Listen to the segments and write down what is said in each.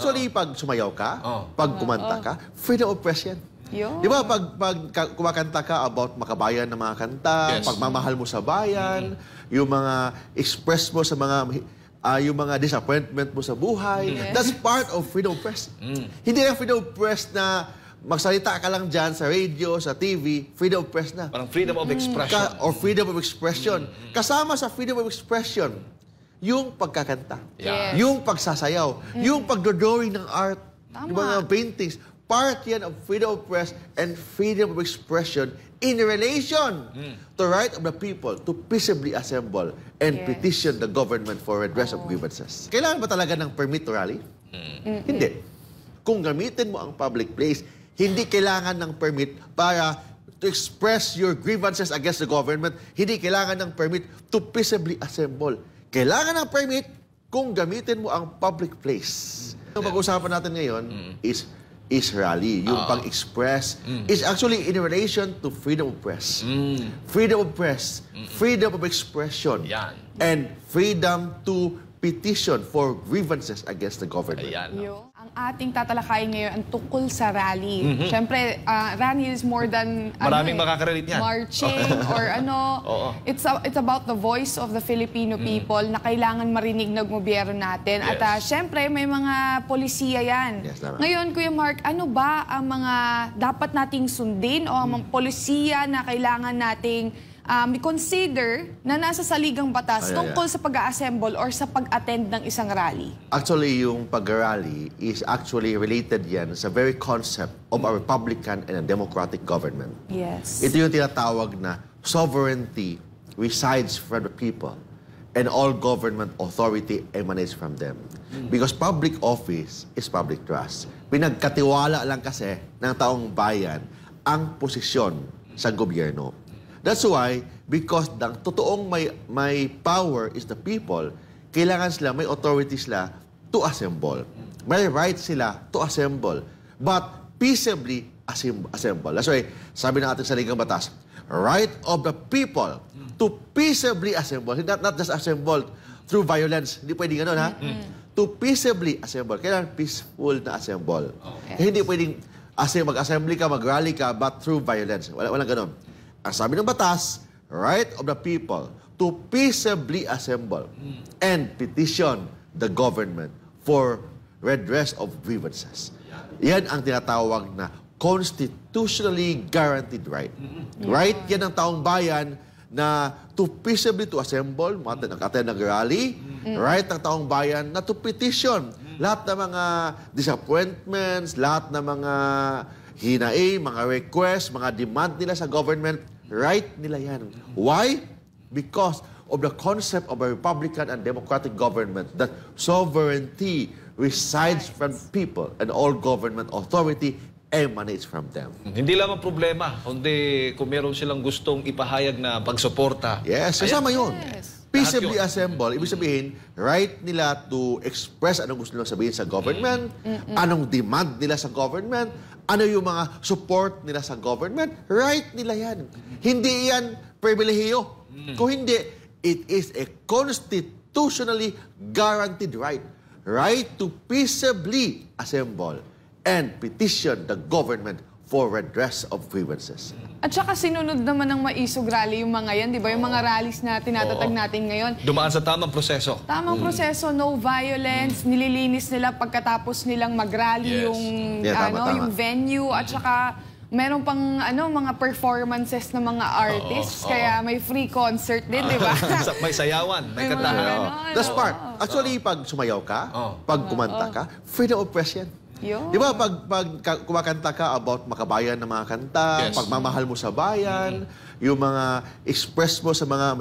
Actually, pag sumayaw ka, pag kumanta ka, freedom of press yan. Di ba, pag, pag kumakanta ka about makabayan ng mga kanta, Yes. pagmamahal mo sa bayan, mm-hmm. yung mga express mo sa mga ah, yung mga disappointment mo sa buhay, mm-hmm. that's part of freedom of press. Mm. Hindi lang freedom of press na magsalita ka lang dyan sa radio, sa TV, freedom of press na. Parang freedom of mm-hmm. expression. Ka, or freedom of expression. Kasama sa freedom of expression, yung pagkakanta, yes. yung pagsasayaw, mm. yung pagdodrawing ng art, Tama. mga paintings, part yan of freedom of press and freedom of expression in relation mm. to right of the people to peaceably assemble and yes. petition the government for redress oh. of grievances. Kailangan ba talaga ng permit to rally? Mm. Hindi. Kung gamitin mo ang public place, hindi kailangan ng permit para to express your grievances against the government. Hindi kailangan ng permit to peaceably assemble kailangan ng permit kung gamitin mo ang public place. Ang pag-uusapan natin ngayon mm. is is rally. Yung uh, pag-express mm. is actually in relation to freedom of press. Mm. Freedom of press, mm. freedom of expression, Yan. and freedom to petition for grievances against the government. Ayan. No? ating tatalakayin ngayon ang tukol sa rally. Mm -hmm. Siyempre, uh, ah, rally is more than ano Maraming ano, makakarelate niyan. Marching oh. or ano. Oo. It's a, it's about the voice of the Filipino mm. people na kailangan marinig ng gobyerno natin. Ah, yes. At uh, siyempre, may mga polisiya yan. Yes, ngayon, Kuya Mark, ano ba ang mga dapat nating sundin o ang mm. polisiya na kailangan nating um, consider na nasa saligang batas Ay, tungkol yeah. sa pag-assemble or sa pag-attend ng isang rally? Actually, yung pag-rally is actually related yan sa very concept of a Republican and a Democratic government. Yes. Ito yung tinatawag na sovereignty resides from the people and all government authority emanates from them. Because public office is public trust. Pinagkatiwala lang kasi ng taong bayan ang posisyon sa gobyerno. That's why, because ang totoong may, may power is the people, kailangan sila, may authority sila to assemble. May right sila to assemble. But peaceably assemble. That's why, sabi ng ating saligang batas, right of the people to peaceably assemble. Not, not just assemble through violence. Hindi pwedeng ganun, ha? Mm-hmm. To peaceably assemble. Kailangan peaceful na assemble. Okay. Hindi pwedeng as mag-assembly ka, mag-rally ka, but through violence. Wala, walang ganun ang sabi ng batas, right of the people to peaceably assemble and petition the government for redress of grievances. Yan ang tinatawag na constitutionally guaranteed right. Mm-hmm. Right? Yan ang taong bayan na to peaceably to assemble, mga mm-hmm. nag-attend ng rally, mm-hmm. right ng taong bayan na to petition lahat ng mga disappointments, lahat ng mga hinaing, mga request, mga demand nila sa government, right nila yan. Why? Because of the concept of a Republican and Democratic government that sovereignty resides from people and all government authority emanates from them. Hindi lamang problema, kundi kung meron silang gustong ipahayag na pagsuporta. Yes, kasama yun. Yes. Peaceably yun. assemble, ibig sabihin, right nila to express anong gusto nilang sabihin sa government, anong demand nila sa government, ano yung mga support nila sa government. Right nila yan. Hindi yan pribilehiyo. Mm. Kung hindi, it is a constitutionally guaranteed right. Right to peaceably assemble and petition the government for redress of grievances. At saka sinunod naman ng maisog rally yung mga yan, di ba? Yung mga rallies na tinatatag natin ngayon. Dumaan sa tamang proseso. Tamang mm. proseso, no violence, nililinis nila pagkatapos nilang mag-rally Yes. yung, Yeah, tama, ano, tama. yung venue. At mm. saka meron pang ano, mga performances ng mga artists, oo. kaya may free concert din, di ba? may sayawan, may May mga ganun. kantahan. That's part. Actually, pag sumayaw ka, Oo. pag kumanta ka, freedom of press yan. Yun. Di ba, pag, pag kumakanta ka about makabayan ng mga kanta, yes. pagmamahal mo sa bayan, mm. yung mga express mo sa mga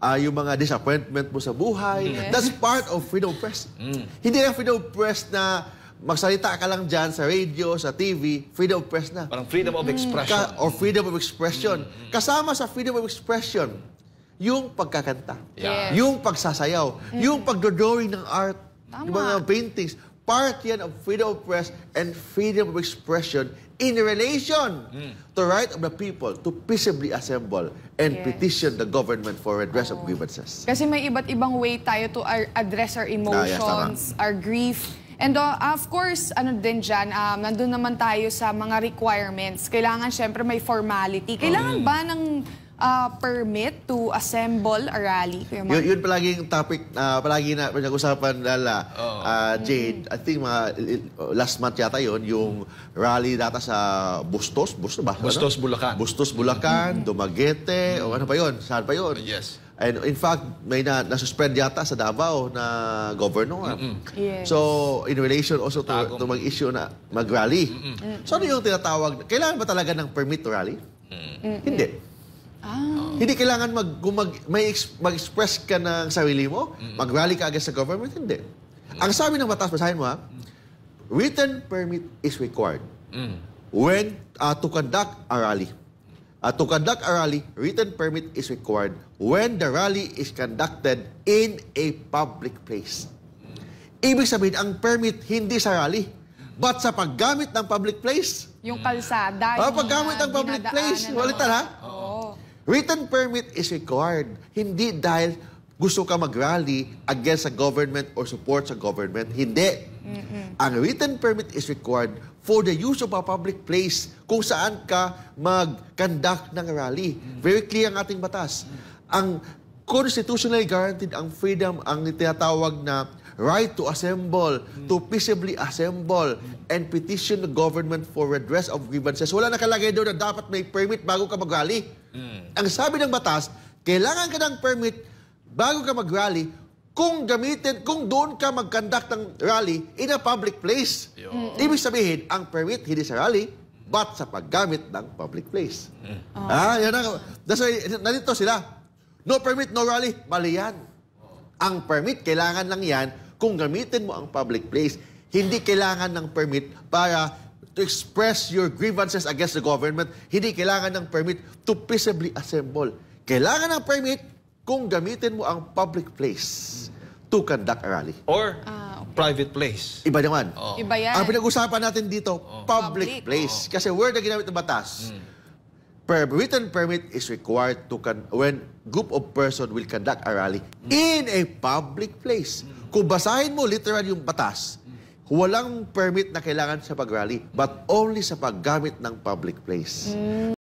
uh, yung mga disappointment mo sa buhay. Yes. Mm-hmm. That's part of Freedom Press. Mm. Hindi lang Freedom Press na magsalita ka lang dyan sa radio, sa TV, freedom of press na. Parang freedom of mm. expression. Ka, or freedom of expression. Mm. Kasama sa freedom of expression, yung pagkakanta, yes. yung pagsasayaw, mm. yung pagdodrawing ng art, Tama. yung mga paintings part of freedom of press and freedom of expression in relation mm. to right of the people to peaceably assemble and yes. petition the government for redress oh. of grievances. Kasi may iba't ibang way tayo to our address our emotions, ah, yes, our grief. And uh, of course, ano din dyan, um, nandun naman tayo sa mga requirements. Kailangan syempre may formality. Kailangan mm. ba ng uh, permit to assemble a rally? Kuya Yun, yun palagi topic, uh, palagi na pinag-usapan lala, oh. uh, Jade. Mm. I think mga, uh, last month yata yun, yung rally data sa Bustos, Bustos ba? Bustos, ano? Bulacan. Bustos, Bulacan, mm. Dumaguete, mm. o ano pa yun? Saan pa yun? Yes. And in fact, may na, na-suspend yata sa Davao na governor. Mm -mm. Yes. So, in relation also to, Tagong. to mag-issue na mag-rally. Mm -mm. So, ano yung tinatawag? Kailangan ba talaga ng permit to rally? Mm. -mm. Hindi. Ah. Hindi kailangan mag, mag, may mag-express ka ng sarili mo, mm mag-rally ka agad sa government, hindi. mm Ang sabi ng batas, basahin mo ha, written permit is required mm when uh, to conduct a rally. Uh, to conduct a rally, written permit is required when the rally is conducted in a public place. Ibig sabihin, ang permit hindi sa rally, but sa paggamit ng public place. Yung kalsada. Ah, paggamit ng public place. Ulitan ha? Written permit is required. Hindi dahil gusto ka mag-rally against a government or support sa government. Hindi. Mm-mm. Ang written permit is required for the use of a public place kung saan ka mag-conduct ng rally. Mm-hmm. Very clear ang ating batas. Mm-hmm. Ang constitutionally guaranteed ang freedom, ang tinatawag na right to assemble, mm. to peaceably assemble, and petition the government for redress of grievances. Wala nakalagay doon na dapat may permit bago ka magrally. Mm. Ang sabi ng batas, kailangan ka ng permit bago ka magrally kung gamitin, kung doon ka mag-conduct ng rally in a public place. Mm. Ibig sabihin, ang permit hindi sa rally, but sa paggamit ng public place. Mm. Oh. Ah, yan ang, that's why, nandito sila. No permit, no rally. Mali yan. Ang permit, kailangan lang yan kung gamitin mo ang public place, hindi kailangan ng permit para to express your grievances against the government. Hindi kailangan ng permit to peaceably assemble. Kailangan ng permit kung gamitin mo ang public place to conduct a rally. Or ah, okay. private place. Iba naman. Oh. Iba yan. Ang pinag-usapan natin dito, oh. public, public place. Oh. Kasi where na ginamit ng batas, mm. per written permit is required to when group of person will conduct a rally mm. in a public place. Mm. Kung basahin mo literal yung batas, walang permit na kailangan sa pag-rally, but only sa paggamit ng public place. Mm.